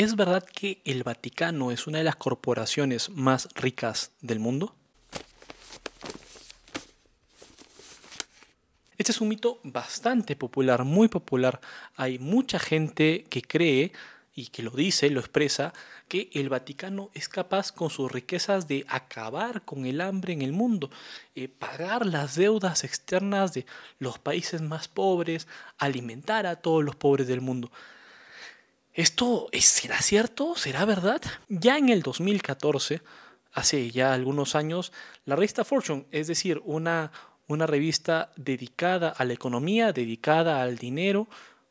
¿Es verdad que el Vaticano es una de las corporaciones más ricas del mundo? Este es un mito bastante popular, muy popular. Hay mucha gente que cree y que lo dice, lo expresa, que el Vaticano es capaz con sus riquezas de acabar con el hambre en el mundo, eh, pagar las deudas externas de los países más pobres, alimentar a todos los pobres del mundo. ¿Esto será cierto? ¿Será verdad? Ya en el 2014, hace ya algunos años, la revista Fortune, es decir, una, una revista dedicada a la economía, dedicada al dinero,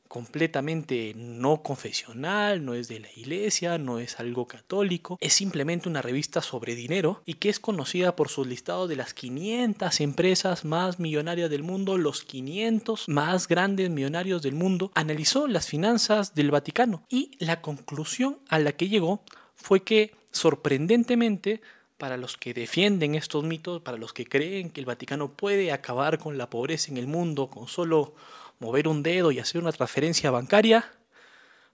completamente no confesional, no es de la iglesia, no es algo católico, es simplemente una revista sobre dinero y que es conocida por sus listados de las 500 empresas más millonarias del mundo, los 500 más grandes millonarios del mundo, analizó las finanzas del Vaticano y la conclusión a la que llegó fue que sorprendentemente para los que defienden estos mitos, para los que creen que el Vaticano puede acabar con la pobreza en el mundo con solo mover un dedo y hacer una transferencia bancaria?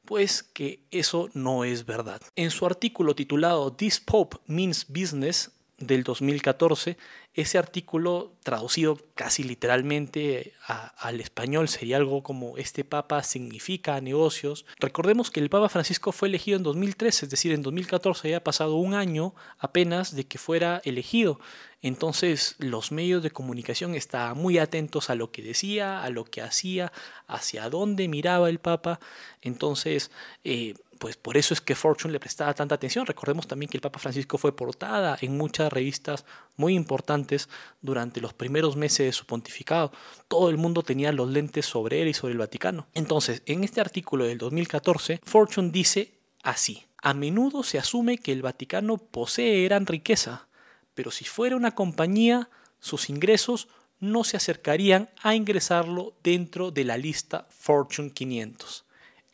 Pues que eso no es verdad. En su artículo titulado This Pope Means Business, del 2014, ese artículo traducido casi literalmente al español sería algo como este Papa significa negocios. Recordemos que el Papa Francisco fue elegido en 2013, es decir, en 2014 ya ha pasado un año apenas de que fuera elegido. Entonces los medios de comunicación estaban muy atentos a lo que decía, a lo que hacía, hacia dónde miraba el Papa. Entonces... Eh, pues por eso es que Fortune le prestaba tanta atención. Recordemos también que el Papa Francisco fue portada en muchas revistas muy importantes durante los primeros meses de su pontificado. Todo el mundo tenía los lentes sobre él y sobre el Vaticano. Entonces, en este artículo del 2014, Fortune dice así. A menudo se asume que el Vaticano posee gran riqueza, pero si fuera una compañía, sus ingresos no se acercarían a ingresarlo dentro de la lista Fortune 500.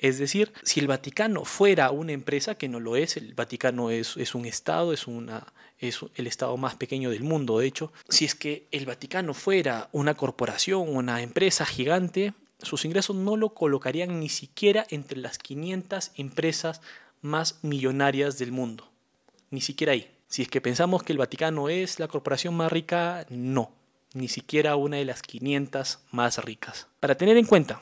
Es decir, si el Vaticano fuera una empresa, que no lo es, el Vaticano es, un Estado, es, una, es el Estado más pequeño del mundo, de hecho, si es que el Vaticano fuera una corporación, una empresa gigante, sus ingresos no lo colocarían ni siquiera entre las 500 empresas más millonarias del mundo. Ni siquiera ahí. Si es que pensamos que el Vaticano es la corporación más rica, no. Ni siquiera una de las 500 más ricas. Para tener en cuenta,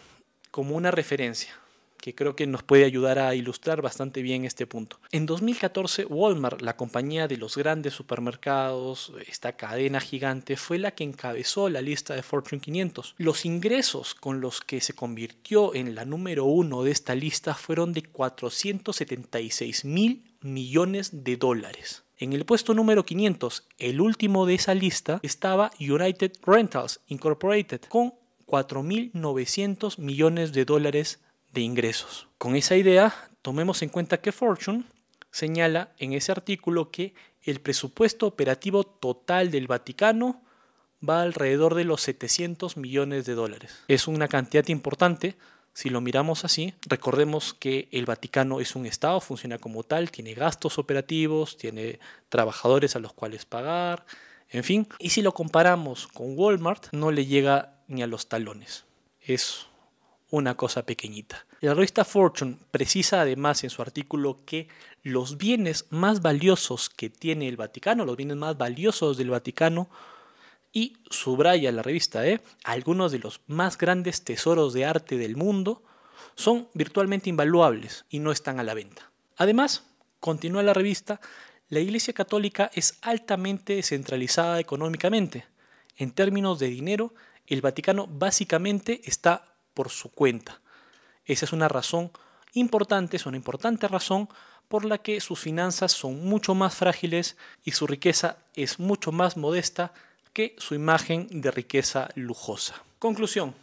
como una referencia, que creo que nos puede ayudar a ilustrar bastante bien este punto. En 2014, Walmart, la compañía de los grandes supermercados, esta cadena gigante, fue la que encabezó la lista de Fortune 500. Los ingresos con los que se convirtió en la número uno de esta lista fueron de 476 mil millones de dólares. En el puesto número 500, el último de esa lista, estaba United Rentals Incorporated con 4.900 millones de dólares de ingresos. Con esa idea, tomemos en cuenta que Fortune señala en ese artículo que el presupuesto operativo total del Vaticano va alrededor de los 700 millones de dólares. Es una cantidad importante. Si lo miramos así, recordemos que el Vaticano es un Estado, funciona como tal, tiene gastos operativos, tiene trabajadores a los cuales pagar, en fin. Y si lo comparamos con Walmart, no le llega ni a los talones. Es una cosa pequeñita. La revista Fortune precisa además en su artículo que los bienes más valiosos que tiene el Vaticano, los bienes más valiosos del Vaticano, y subraya la revista, ¿eh? algunos de los más grandes tesoros de arte del mundo son virtualmente invaluables y no están a la venta. Además, continúa la revista, la Iglesia Católica es altamente descentralizada económicamente. En términos de dinero, el Vaticano básicamente está por su cuenta. Esa es una razón importante, es una importante razón por la que sus finanzas son mucho más frágiles y su riqueza es mucho más modesta que su imagen de riqueza lujosa. Conclusión.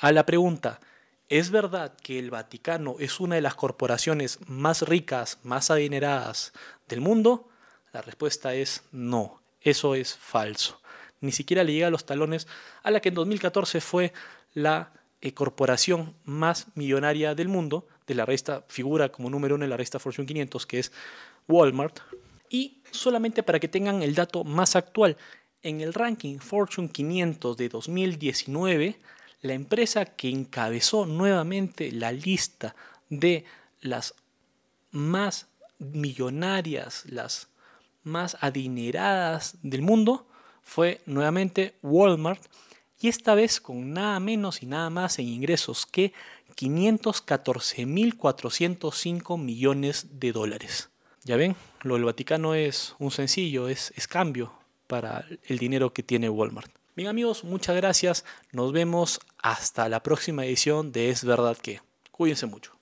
A la pregunta, ¿es verdad que el Vaticano es una de las corporaciones más ricas, más adineradas del mundo? La respuesta es no, eso es falso. Ni siquiera le llega a los talones a la que en 2014 fue la eh, corporación más millonaria del mundo, de la resta, figura como número uno en la resta Fortune 500, que es Walmart. Y solamente para que tengan el dato más actual, en el ranking Fortune 500 de 2019, la empresa que encabezó nuevamente la lista de las más millonarias, las más adineradas del mundo, fue nuevamente Walmart y esta vez con nada menos y nada más en ingresos que 514.405 millones de dólares. Ya ven, lo del Vaticano es un sencillo, es, es cambio para el dinero que tiene Walmart. Bien amigos, muchas gracias, nos vemos hasta la próxima edición de Es verdad que. Cuídense mucho.